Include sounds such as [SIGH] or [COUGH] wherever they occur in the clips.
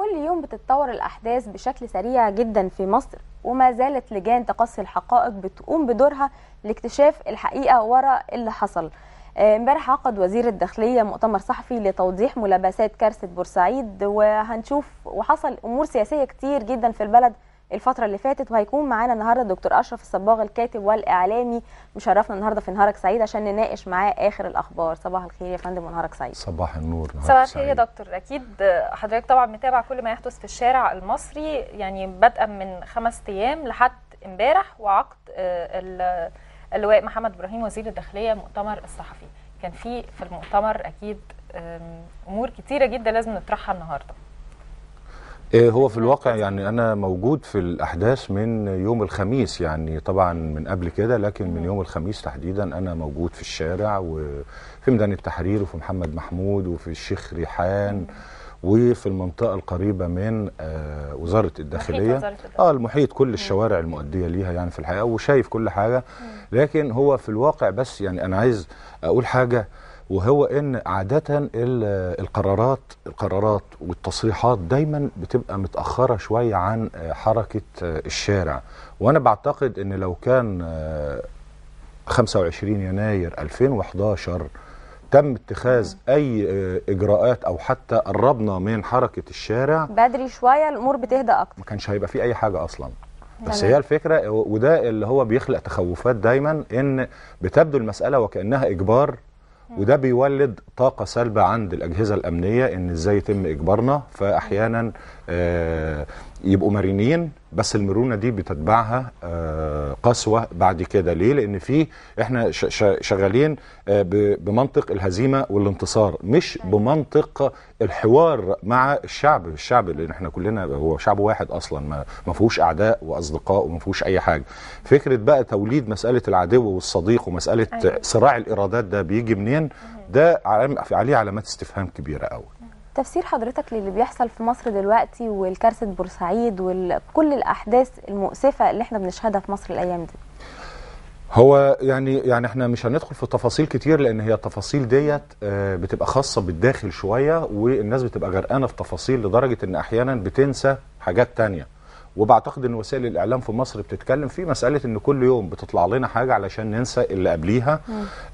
كل يوم بتتطور الأحداث بشكل سريع جدا في مصر وما زالت لجان تقصي الحقائق بتقوم بدورها لاكتشاف الحقيقة وراء اللي حصل آه، امبارح عقد وزير الداخلية مؤتمر صحفي لتوضيح ملابسات كارثة بورسعيد وهنشوف وحصل أمور سياسية كتير جدا في البلد الفتره اللي فاتت وهيكون معانا النهارده الدكتور اشرف الصباغ الكاتب والاعلامي مشرفنا النهارده في نهارك سعيد عشان نناقش معاه اخر الاخبار صباح الخير يا فندم ونهارك سعيد صباح النور صباح الخير يا دكتور اكيد حضرتك طبعا متابع كل ما يحدث في الشارع المصري يعني بدءا من خمس ايام لحد امبارح وعقد آه، اللواء محمد ابراهيم وزير الداخليه المؤتمر الصحفي كان في في المؤتمر اكيد امور كتيره جدا لازم نطرحها النهارده إيه هو في الواقع يعني انا موجود في الاحداث من يوم الخميس يعني طبعا من قبل كده لكن من يوم الخميس تحديدا انا موجود في الشارع وفي ميدان التحرير وفي محمد محمود وفي الشيخ ريحان وفي المنطقه القريبه من آه، وزاره الداخليه اه المحيط كل الشوارع المؤديه ليها يعني في الحقيقه وشايف كل حاجه لكن هو في الواقع بس يعني انا عايز اقول حاجه وهو ان عاده القرارات القرارات والتصريحات دايما بتبقى متاخره شويه عن حركه الشارع وانا بعتقد ان لو كان 25 آه، يناير 2011 تم اتخاذ اي آه، اجراءات او حتى قربنا من حركه الشارع بدري شويه الامور بتهدى اكتر ما كانش هيبقى في اي حاجه اصلا بس هي الفكره وده اللي هو بيخلق تخوفات دايما ان بتبدو المساله وكانها اجبار وده بيولد طاقه سلبه عند الاجهزه الامنيه ان ازاي يتم اجبارنا فاحيانا آه، يبقوا مرنين بس المرونه دي بتتبعها آه، قسوه بعد كده ليه لان في احنا شغالين آه، بمنطق الهزيمه والانتصار مش بمنطق الحوار مع الشعب الشعب اللي احنا كلنا هو شعب واحد اصلا ما فيهوش اعداء واصدقاء وما فيهوش اي حاجه فكره بقى توليد مساله العدو والصديق ومساله أيوة. صراع الارادات ده بيجي منين ده عليه علامات استفهام كبيره قوي تفسير حضرتك للي بيحصل في مصر دلوقتي والكارثة بورسعيد وكل الأحداث المؤسفة اللي احنا بنشهدها في مصر الأيام دي هو يعني يعني احنا مش هندخل في تفاصيل كتير لان هي التفاصيل ديت آه، بتبقى خاصه بالداخل شويه والناس بتبقى غرقانه في تفاصيل لدرجه ان احيانا بتنسى حاجات تانية وبعتقد ان وسائل الاعلام في مصر بتتكلم في مساله ان كل يوم بتطلع لنا حاجه علشان ننسى اللي قبليها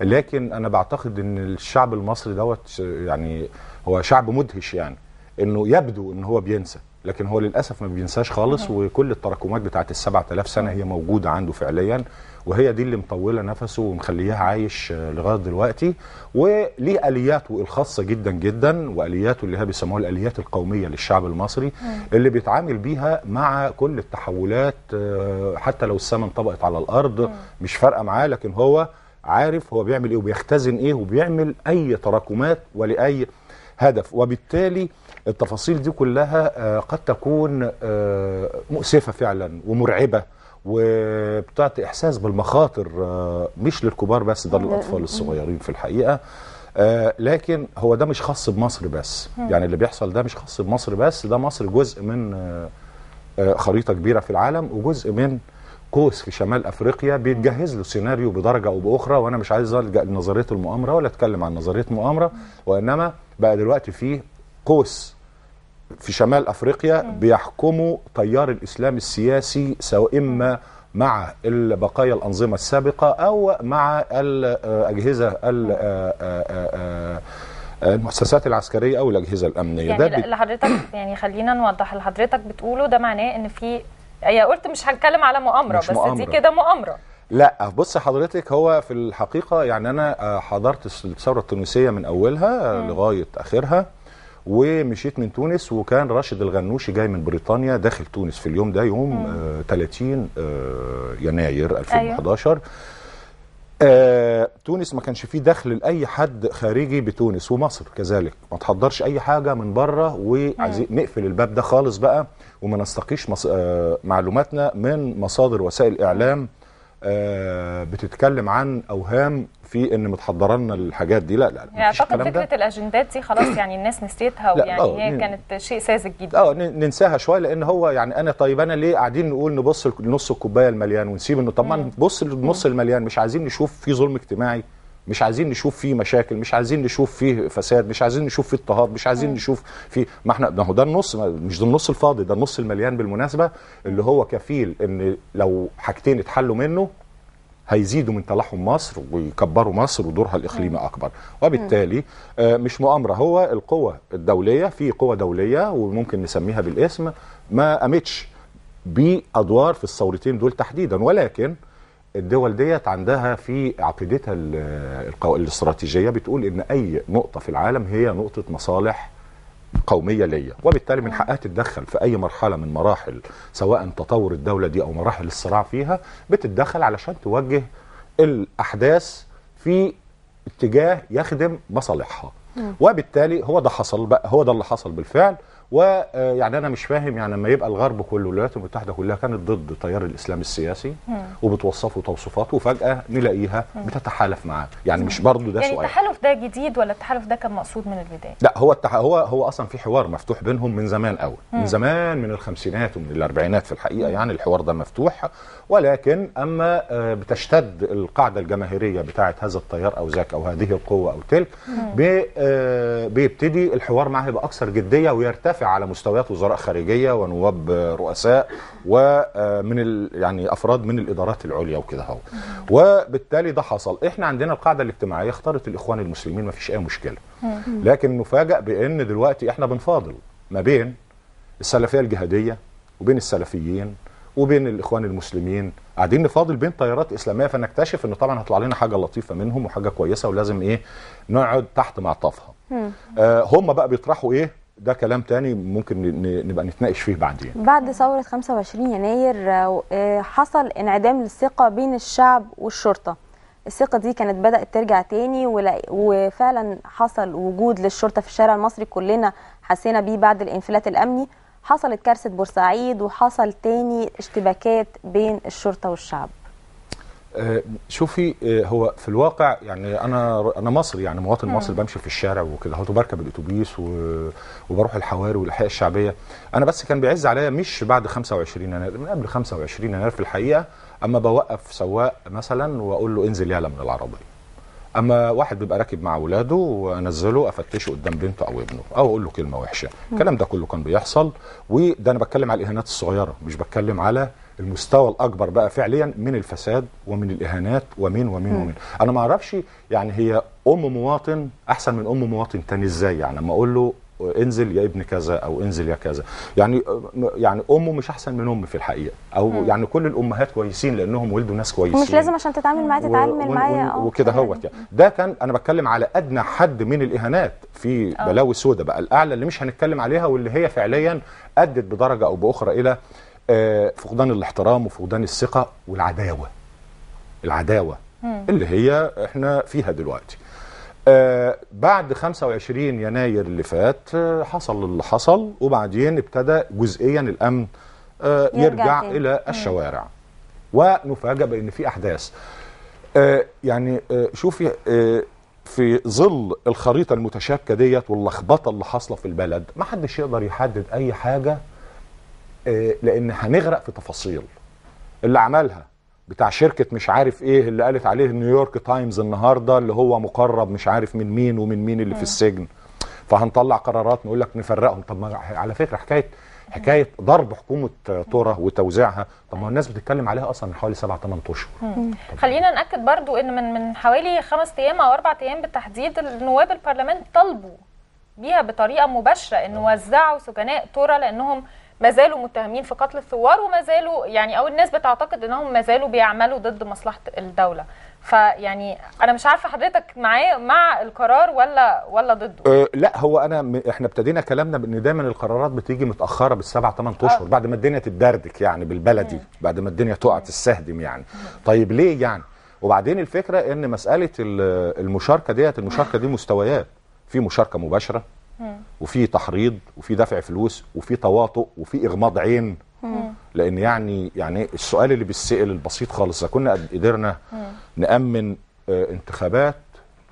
لكن انا بعتقد ان الشعب المصري دوت يعني هو شعب مدهش يعني انه يبدو ان هو بينسى لكن هو للاسف ما بينساش خالص وكل التراكمات بتاعت السبعة 7000 سنه هي موجوده عنده فعليا وهي دي اللي مطوله نفسه ومخليها عايش آه، لغايه دلوقتي وليه الياته الخاصه جدا جدا والياته اللي هي بيسموها الاليات القوميه للشعب المصري اللي بيتعامل بيها مع كل التحولات آه، حتى لو السماء انطبقت على الارض مش فارقه معاه لكن هو عارف هو بيعمل ايه وبيختزن ايه وبيعمل اي تراكمات ولاي هدف وبالتالي التفاصيل دي كلها آه، قد تكون مؤسفه فعلا ومرعبه وبتعطي احساس بالمخاطر آه، مش للكبار بس ده للاطفال الصغيرين في الحقيقه آه، لكن هو ده مش خاص بمصر بس يعني اللي بيحصل ده مش خاص بمصر بس ده مصر جزء من آه، خريطه كبيره في العالم وجزء من قوس في شمال افريقيا بيتجهز له سيناريو بدرجه او باخرى وانا مش عايز الجا لنظريه المؤامره ولا اتكلم عن نظريه مؤامره وانما بقى دلوقتي في قوس في شمال افريقيا بيحكموا تيار الاسلام السياسي سواء اما مع بقايا الانظمه السابقه او مع الاجهزه آه، آه، آه، المؤسسات العسكريه او الاجهزه الامنيه يعني ده اللي حضرتك يعني خلينا نوضح اللي حضرتك بتقوله ده معناه ان في هي قلت مش هنتكلم على مؤامره بس مؤامرة. دي كده مؤامره لا بص حضرتك هو في الحقيقه يعني انا حضرت الثوره التونسيه من اولها م. لغايه اخرها ومشيت من تونس وكان راشد الغنوشي جاي من بريطانيا داخل تونس في اليوم ده يوم آه 30 آه يناير 2011 أيوه. آه تونس ما كانش فيه دخل لاي حد خارجي بتونس ومصر كذلك ما تحضرش اي حاجه من بره وعايزين نقفل الباب ده خالص بقى وما نستقيش مص... آه معلوماتنا من مصادر وسائل اعلام آه، بتتكلم عن اوهام في ان متحضر لنا الحاجات دي لا لا, يعني اعتقد فكره ده. الاجندات دي خلاص يعني الناس نسيتها ويعني آه، هي كانت شيء ساذج جدا اه ننساها شويه لان هو يعني انا طيب انا ليه قاعدين نقول نبص لنص الكوبايه المليان ونسيب انه طب ما نبص للنص المليان مش عايزين نشوف في ظلم اجتماعي مش عايزين نشوف فيه مشاكل مش عايزين نشوف فيه فساد مش عايزين نشوف فيه اضطهاد مش عايزين نشوف فيه ما احنا ما هو ده النص مش ده النص الفاضي ده النص المليان بالمناسبه اللي هو كفيل ان لو حاجتين اتحلوا منه هيزيدوا من تلاحم مصر ويكبروا مصر ودورها الاقليمي اكبر وبالتالي آه، مش مؤامره هو القوى الدوليه في قوى دوليه وممكن نسميها بالاسم ما قامتش بادوار في الثورتين دول تحديدا ولكن الدول ديت عندها في عقيدتها الاستراتيجيه بتقول ان اي نقطه في العالم هي نقطه مصالح قوميه ليا وبالتالي من حقها تتدخل في اي مرحله من مراحل سواء تطور الدوله دي او مراحل الصراع فيها بتتدخل علشان توجه الاحداث في اتجاه يخدم مصالحها نعم. وبالتالي هو ده حصل بقى هو ده اللي حصل بالفعل ويعني آه، انا مش فاهم يعني لما يبقى الغرب كله الولايات المتحده كلها كانت ضد تيار الاسلام السياسي وبتوصفه توصيفات وفجاه نلاقيها بتتحالف معاه يعني مش برضه ده يعني سؤال التحالف ده جديد ولا التحالف ده كان مقصود من البدايه لا هو التح... هو هو اصلا في حوار مفتوح بينهم من زمان قوي من زمان من الخمسينات ومن الاربعينات في الحقيقه يعني الحوار ده مفتوح ولكن اما آه، بتشتد القاعده الجماهيريه بتاعه هذا التيار او ذاك او هذه القوه او تلك آه، بيبتدي الحوار معاه يبقى اكثر جديه ويرتفع دافع على مستويات وزراء خارجيه ونواب رؤساء ومن آه، ال... يعني افراد من الادارات العليا وكده اهو وبالتالي ده حصل احنا عندنا القاعده الاجتماعيه اختارت الاخوان المسلمين ما فيش اي مشكله لكن نفاجئ بان دلوقتي احنا بنفاضل ما بين السلفيه الجهاديه وبين السلفيين وبين الاخوان المسلمين قاعدين نفاضل بين تيارات اسلاميه فنكتشف ان طبعا هطلع لنا حاجه لطيفه منهم وحاجه كويسه ولازم ايه نقعد تحت معطفها آه هم بقى بيطرحوا ايه ده كلام تاني ممكن نبقى نتناقش فيه بعدين بعد ثورة 25 يناير آه، آه، حصل انعدام للثقة بين الشعب والشرطة الثقة دي كانت بدأت ترجع تاني وفعلا حصل وجود للشرطة في الشارع المصري كلنا حسينا بيه بعد الانفلات الأمني حصلت كارثة بورسعيد وحصل تاني اشتباكات بين الشرطة والشعب شوفي آه، هو في الواقع يعني انا انا مصري يعني مواطن مصري بمشي في الشارع وكده هو بركب الاتوبيس وبروح الحواري والاحياء الشعبيه انا بس كان بيعز عليا مش بعد 25 يناير من قبل 25 يناير في الحقيقه اما بوقف سواق مثلا واقول له انزل يالا من العربيه اما واحد بيبقى راكب مع اولاده وانزله افتشه قدام بنته او ابنه او اقول له كلمه وحشه الكلام ده كله كان بيحصل وده انا بتكلم على الاهانات الصغيره مش بتكلم على المستوى الاكبر بقى فعليا من الفساد ومن الاهانات ومن ومن ومن انا ما اعرفش يعني هي ام مواطن احسن من ام مواطن تاني ازاي يعني لما اقول له انزل يا ابن كذا او انزل يا كذا يعني يعني امه مش احسن من ام في الحقيقه او مم. يعني كل الامهات كويسين لانهم ولدوا ناس كويسين مش لازم عشان تتعامل معايا تتعامل آه. معايا وكده يعني. هوت يعني ده كان انا بتكلم على ادنى حد من الاهانات في آه. بلاوي سودة بقى الاعلى اللي مش هنتكلم عليها واللي هي فعليا ادت بدرجه او باخرى الى آه، فقدان الاحترام وفقدان الثقه والعداوه العداوه مم. اللي هي احنا فيها دلوقتي آه بعد 25 يناير اللي فات آه، حصل اللي حصل وبعدين ابتدى جزئيا الامن آه يرجع, يرجع الى الشوارع مم. ونفاجأ بان في احداث آه يعني آه شوفي آه في ظل الخريطه المتشابكه ديت واللخبطه اللي حاصله في البلد ما حدش يقدر يحدد اي حاجه آه، لان هنغرق في تفاصيل اللي عملها بتاع شركة مش عارف ايه اللي قالت عليه نيويورك تايمز النهاردة اللي هو مقرب مش عارف من مين ومن مين اللي م. في السجن فهنطلع قرارات نقول لك نفرقهم طب ما على فكرة حكاية حكاية ضرب حكومة تورا وتوزيعها طب ما الناس بتتكلم عليها أصلا من حوالي 7 8 أشهر خلينا نأكد برضو أن من من حوالي خمس أيام أو أربع أيام بالتحديد النواب البرلمان طلبوا بيها بطريقة مباشرة أن وزعوا سجناء تورا لأنهم ما زالوا متهمين في قتل الثوار وما زالوا يعني او الناس بتعتقد انهم ما زالوا بيعملوا ضد مصلحه الدوله فيعني انا مش عارفه حضرتك معاه مع القرار ولا ولا ضده أه لا هو انا م... احنا ابتدينا كلامنا بان دايما القرارات بتيجي متاخره بالسبع ثمان آه. اشهر أه. بعد ما الدنيا تتدردك يعني بالبلدي بعد ما الدنيا تقع تستهدم يعني طيب ليه يعني وبعدين الفكره ان مساله المشاركه ديت المشاركه دي مستويات في مشاركه مباشره وفي تحريض وفي دفع فلوس وفي تواطؤ وفي اغماض عين لان يعني يعني السؤال اللي بيتسال البسيط خالص اذا كنا قدرنا نامن آه، انتخابات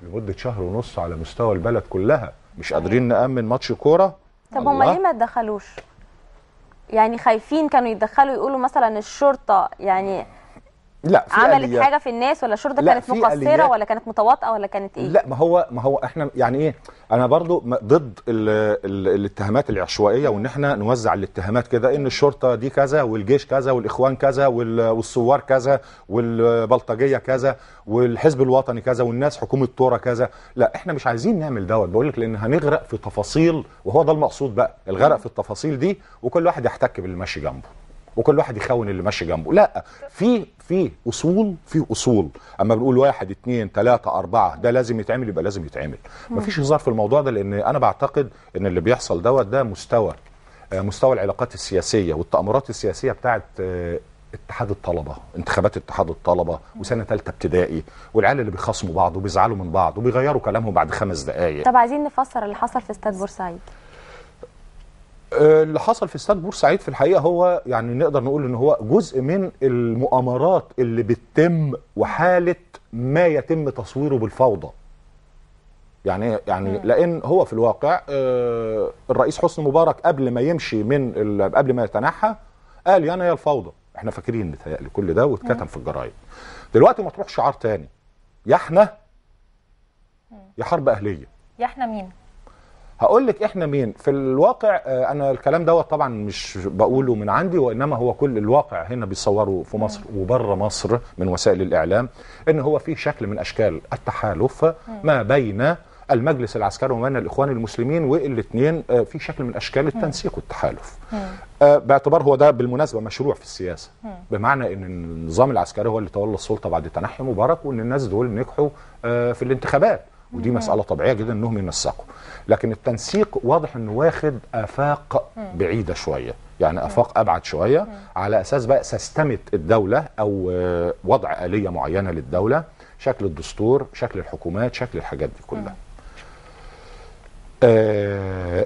لمده شهر ونص على مستوى البلد كلها مش قادرين نامن ماتش كوره طب هم ليه ما تدخلوش يعني خايفين كانوا يتدخلوا يقولوا مثلا الشرطه يعني لا في عملت قلية. حاجه في الناس ولا الشرطه كانت مقصره ولا كانت متواطئه ولا كانت ايه لا ما هو ما هو احنا يعني ايه انا برضو ضد الـ الـ الاتهامات العشوائيه وان احنا نوزع الاتهامات كده ان الشرطه دي كذا والجيش كذا والاخوان كذا والثوار كذا والبلطجيه كذا والحزب الوطني كذا والناس حكومه تورا كذا لا احنا مش عايزين نعمل دوت بقول لك لان هنغرق في تفاصيل وهو ده المقصود بقى الغرق في التفاصيل دي وكل واحد يحتك باللي ماشي جنبه وكل واحد يخون اللي ماشي جنبه لا في في اصول في اصول اما بنقول واحد اثنين ثلاثة أربعة ده لازم يتعمل يبقى لازم يتعمل مفيش هزار في الموضوع ده لان انا بعتقد ان اللي بيحصل دوت ده مستوى آه، مستوى العلاقات السياسيه والتامرات السياسيه بتاعه آه، اتحاد الطلبه انتخابات اتحاد الطلبه وسنه ثالثه ابتدائي والعيال اللي بيخاصموا بعض وبيزعلوا من بعض وبيغيروا كلامهم بعد خمس دقائق طب عايزين نفسر اللي حصل في استاد بورسعيد اللي حصل في استاد بورسعيد في الحقيقه هو يعني نقدر نقول ان هو جزء من المؤامرات اللي بتتم وحاله ما يتم تصويره بالفوضى يعني يعني مم. لان هو في الواقع آه، الرئيس حسني مبارك قبل ما يمشي من قبل ما يتنحى قال يانا يا الفوضى احنا فاكرين متهيألي كل ده واتكتم في الجرايد دلوقتي مطروح شعار تاني يا احنا يا حرب اهليه يا احنا مين هقول لك احنا مين في الواقع آه، انا الكلام دوت طبعا مش بقوله من عندي وانما هو كل الواقع هنا بيصوره في مصر وبره مصر من وسائل الاعلام ان هو في شكل من اشكال التحالف ما بين المجلس العسكري وما بين الاخوان المسلمين والاثنين آه، في شكل من اشكال التنسيق والتحالف آه، باعتبار هو ده بالمناسبه مشروع في السياسه بمعنى ان النظام العسكري هو اللي تولى السلطه بعد تنحي مبارك وان الناس دول نجحوا في الانتخابات ودي مساله طبيعيه جدا انهم ينسقوا لكن التنسيق واضح انه واخد افاق بعيده شويه يعني افاق ابعد شويه على اساس بقى سستمت الدوله او آه، وضع اليه معينه للدوله شكل الدستور شكل الحكومات شكل الحاجات دي كلها آه،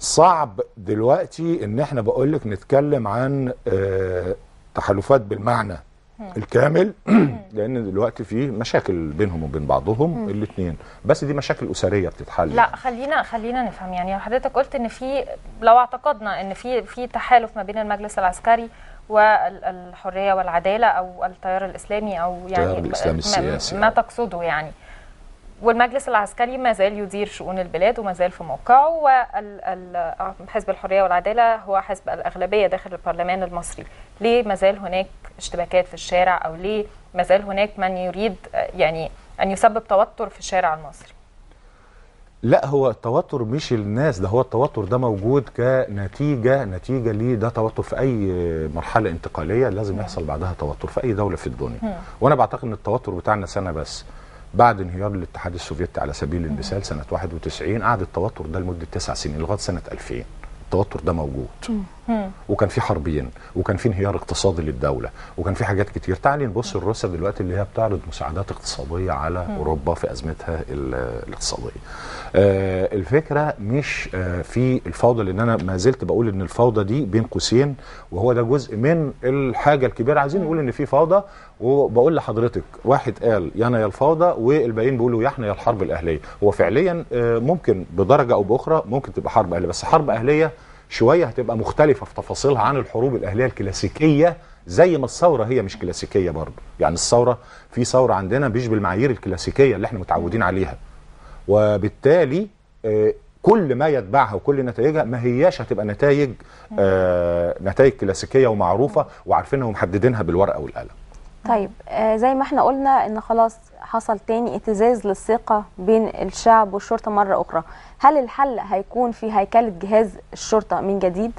صعب دلوقتي ان احنا بقولك نتكلم عن آه، تحالفات بالمعنى الكامل [CLEARS THROAT] لان دلوقتي في مشاكل بينهم وبين بعضهم الاثنين بس دي مشاكل اسريه بتتحل لا خلينا خلينا نفهم يعني حضرتك قلت ان في لو اعتقدنا ان في في تحالف ما بين المجلس العسكري والحريه والعداله او التيار الاسلامي او يعني التيار الاسلامي السياسي ما تقصده يعني والمجلس العسكري ما زال يدير شؤون البلاد وما زال في موقعه وحزب آه، الحرية والعدالة هو حزب الأغلبية داخل البرلمان المصري ليه ما زال هناك اشتباكات في الشارع أو ليه ما زال هناك من يريد آه، يعني أن يسبب توتر في الشارع المصري لا هو التوتر مش الناس ده هو التوتر ده موجود كنتيجة نتيجة ليه ده توتر في أي مرحلة انتقالية لازم يحصل بعدها توتر في أي دولة في الدنيا وأنا بعتقد أن التوتر بتاعنا سنة بس بعد انهيار الاتحاد السوفيتي على سبيل المثال سنه 91 قعد التوتر ده لمده تسع سنين لغايه سنه 2000 التوتر ده موجود وكان في حربين وكان في انهيار اقتصادي للدوله وكان في حاجات كتير تعالي نبص لروسيا دلوقتي اللي هي بتعرض مساعدات اقتصاديه على اوروبا في ازمتها الاقتصاديه آه الفكره مش آه في الفوضى لان انا ما زلت بقول ان الفوضى دي بين قوسين وهو ده جزء من الحاجه الكبيره عايزين نقول ان في فوضى وبقول لحضرتك واحد قال يا انا يا الفوضى والباقيين بيقولوا يا احنا يا الحرب الاهليه هو فعليا آه ممكن بدرجه او باخرى ممكن تبقى حرب اهليه بس حرب اهليه شويه هتبقى مختلفه في تفاصيلها عن الحروب الاهليه الكلاسيكيه زي ما الثوره هي مش كلاسيكيه برضه يعني الثوره في ثوره عندنا مش بالمعايير الكلاسيكيه اللي احنا متعودين عليها وبالتالي آه، كل ما يتبعها وكل نتائجها ما هياش هتبقى نتائج آه، نتائج كلاسيكيه ومعروفه وعارفينها ومحددينها بالورقه والقلم طيب آه زي ما احنا قلنا ان خلاص حصل تاني اهتزاز للثقة بين الشعب والشرطة مرة أخرى هل الحل هيكون في هيكلة جهاز الشرطة من جديد؟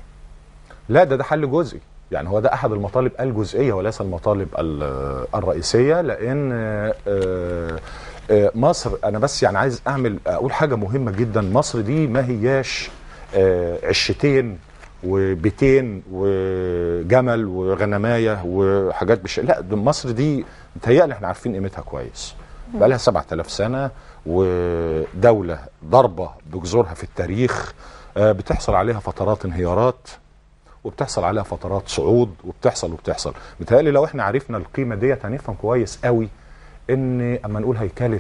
لا ده ده حل جزئي يعني هو ده أحد المطالب الجزئية وليس المطالب الرئيسية لأن آه، آه، آه، مصر أنا بس يعني عايز أعمل أقول حاجة مهمة جدا مصر دي ما هياش عشتين وبيتين وجمل وغنمايه وحاجات بش... لا مصر دي متهيألي احنا عارفين قيمتها كويس بقى لها 7000 سنه ودوله ضربه بجذورها في التاريخ آه، بتحصل عليها فترات انهيارات وبتحصل عليها فترات صعود وبتحصل وبتحصل متهيألي لو احنا عرفنا القيمه ديت هنفهم كويس قوي ان اما نقول هيكله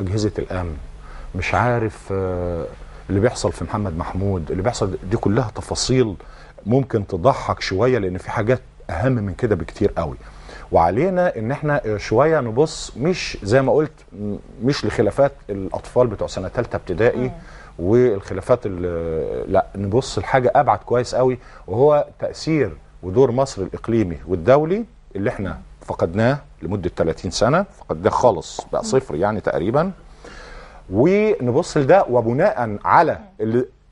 اجهزه الامن مش عارف آه، اللي بيحصل في محمد محمود اللي بيحصل دي كلها تفاصيل ممكن تضحك شويه لان في حاجات اهم من كده بكتير قوي وعلينا ان احنا شويه نبص مش زي ما قلت مش لخلافات الاطفال بتوع سنه ثالثه ابتدائي والخلافات لا نبص لحاجه ابعد كويس قوي وهو تاثير ودور مصر الاقليمي والدولي اللي احنا فقدناه لمده 30 سنه فقدناه خالص بقى صفر يعني تقريبا ونبص لده وبناء على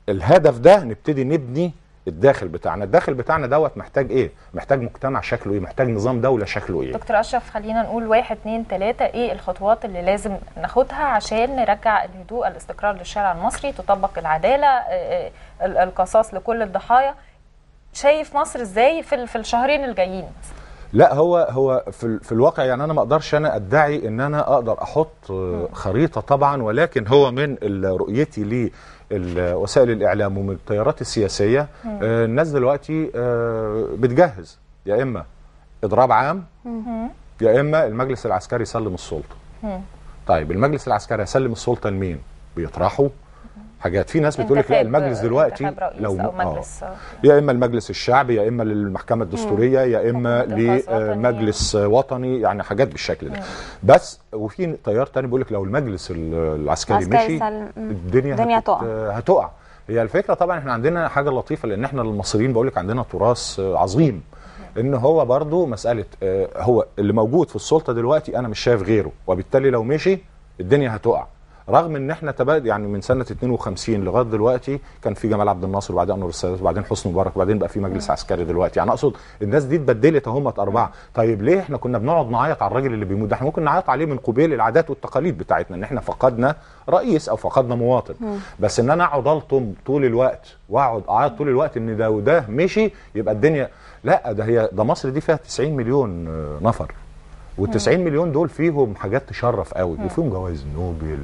الهدف ده نبتدي نبني الداخل بتاعنا الداخل بتاعنا دوت محتاج ايه محتاج مجتمع شكله ايه محتاج نظام دوله شكله ايه دكتور اشرف خلينا نقول واحد اتنين تلاته ايه الخطوات اللي لازم ناخدها عشان نرجع الهدوء الاستقرار للشارع المصري تطبق العداله آه، آه، القصاص لكل الضحايا شايف مصر ازاي في الشهرين الجايين مثلا لا هو هو في, في الواقع يعني انا ما اقدرش انا ادعي ان انا اقدر احط آه، خريطه طبعا ولكن هو من رؤيتي لوسائل الاعلام ومن التيارات السياسيه آه، الناس دلوقتي آه، بتجهز يا اما اضراب عام يا اما المجلس العسكري يسلم السلطه طيب المجلس العسكري هيسلم السلطه لمين بيطرحوا حاجات في ناس بتقول لك لا المجلس دلوقتي لو أو آه. مجلس آه. يا اما المجلس الشعبي يا اما للمحكمه الدستوريه يا اما لمجلس آه، وطني. وطني يعني حاجات بالشكل ده بس وفي تيار تاني بيقول لك لو المجلس العسكري مشي سل... الدنيا, الدنيا هتقع, هتقع. هي الفكره طبعا احنا عندنا حاجه لطيفه لان احنا المصريين بقول لك عندنا تراث آه، عظيم ان هو برضه مساله هو اللي موجود في السلطه دلوقتي انا مش شايف غيره وبالتالي لو مشي الدنيا هتقع رغم ان احنا تبادل يعني من سنه 52 لغايه دلوقتي كان في جمال عبد الناصر وبعدين انور السادات وبعدين حسني مبارك وبعدين بقى في مجلس عسكري دلوقتي يعني اقصد الناس دي اتبدلت اهم اربعه طيب ليه احنا كنا بنقعد نعيط على الراجل اللي بيموت ده احنا ممكن نعيط عليه من قبيل العادات والتقاليد بتاعتنا ان احنا فقدنا رئيس او فقدنا مواطن بس ان انا اقعد الطم طول الوقت واقعد اعيط طول الوقت ان ده وده مشي يبقى الدنيا لا ده هي ده مصر دي فيها 90 مليون آه، نفر وال90 مليون دول فيهم حاجات تشرف قوي وفيهم جوائز نوبل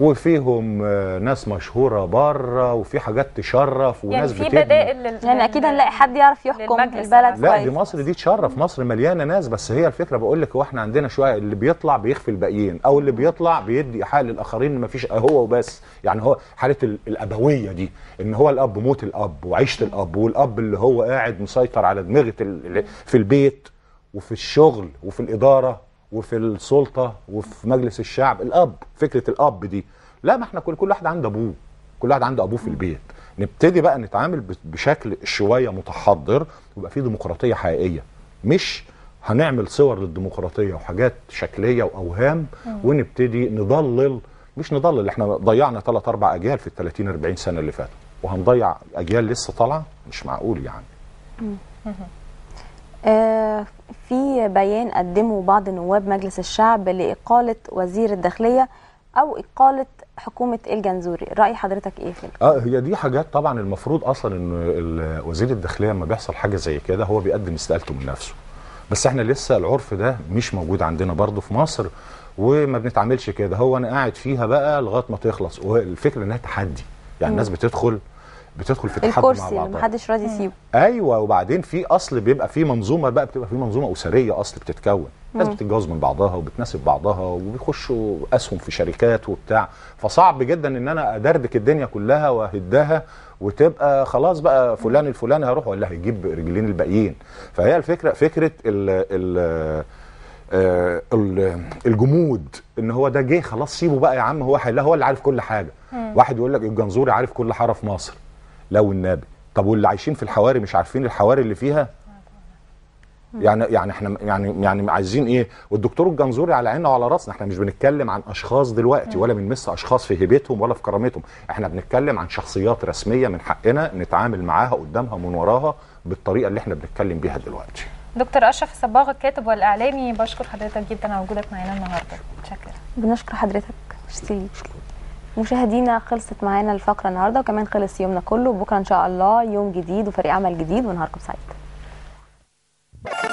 وفيهم آه، ناس مشهوره بره وفي حاجات تشرف يعني وناس يعني في بدائل لل... يعني اكيد هنلاقي حد يعرف يحكم البلد لا دي مصر دي تشرف مصر مليانه ناس بس هي الفكره بقول لك هو احنا عندنا شويه اللي بيطلع بيخفي الباقيين او اللي بيطلع بيدي ايحاء للاخرين ما فيش هو وبس يعني هو حاله الابويه دي ان هو الاب موت الاب وعيشه الاب والاب اللي هو قاعد مسيطر على دماغه في البيت وفي الشغل وفي الاداره وفي السلطه وفي مجلس الشعب الاب فكره الاب دي لا ما احنا كل كل واحد عنده ابوه كل واحد عنده ابوه في البيت نبتدي بقى نتعامل بشكل شويه متحضر ويبقى في ديمقراطيه حقيقيه مش هنعمل صور للديمقراطيه وحاجات شكليه واوهام ونبتدي نضلل مش نضلل احنا ضيعنا ثلاث اربع اجيال في ال 30 40 سنه اللي فاتوا وهنضيع اجيال لسه طالعه مش معقول يعني آه، في بيان قدمه بعض نواب مجلس الشعب لإقالة وزير الداخلية أو إقالة حكومة الجنزوري رأي حضرتك إيه في اه هي دي حاجات طبعا المفروض أصلا إن وزير الداخلية لما بيحصل حاجة زي كده هو بيقدم استقالته من نفسه بس احنا لسه العرف ده مش موجود عندنا برضه في مصر وما بنتعاملش كده هو انا قاعد فيها بقى لغايه ما تخلص والفكره انها تحدي يعني الناس بتدخل بتدخل في تحدي مع بعضها الكرسي محدش راضي يسيبه ايوه وبعدين في اصل بيبقى في منظومه بقى بتبقى في منظومه اسريه اصل بتتكون ناس بتتجوز من بعضها وبتناسب بعضها وبيخشوا اسهم في شركات وبتاع فصعب جدا ان انا ادردك الدنيا كلها واهدها وتبقى خلاص بقى فلان الفلاني هروح ولا هيجيب رجلين الباقيين فهي الفكره فكره ال ال آه، الجمود ان هو ده جه خلاص سيبه بقى يا عم هو لا هو اللي عارف كل حاجه واحد يقول لك الجنزوري عارف كل حاره في مصر لو النبي طب واللي عايشين في الحواري مش عارفين الحواري اللي فيها يعني يعني احنا يعني يعني عايزين ايه والدكتور الجنزوري على عيننا وعلى راسنا احنا مش بنتكلم عن اشخاص دلوقتي ولا بنمس اشخاص في هيبتهم ولا في كرامتهم احنا بنتكلم عن شخصيات رسميه من حقنا نتعامل معاها قدامها ومن وراها بالطريقه اللي احنا بنتكلم بيها دلوقتي دكتور اشرف صباغ الكاتب والاعلامي بشكر حضرتك جدا على وجودك معانا النهارده شكرا بنشكر حضرتك شكرا مشاهدينا خلصت معانا الفقره النهارده وكمان خلص يومنا كله بكره ان شاء الله يوم جديد وفريق عمل جديد ونهاركم سعيد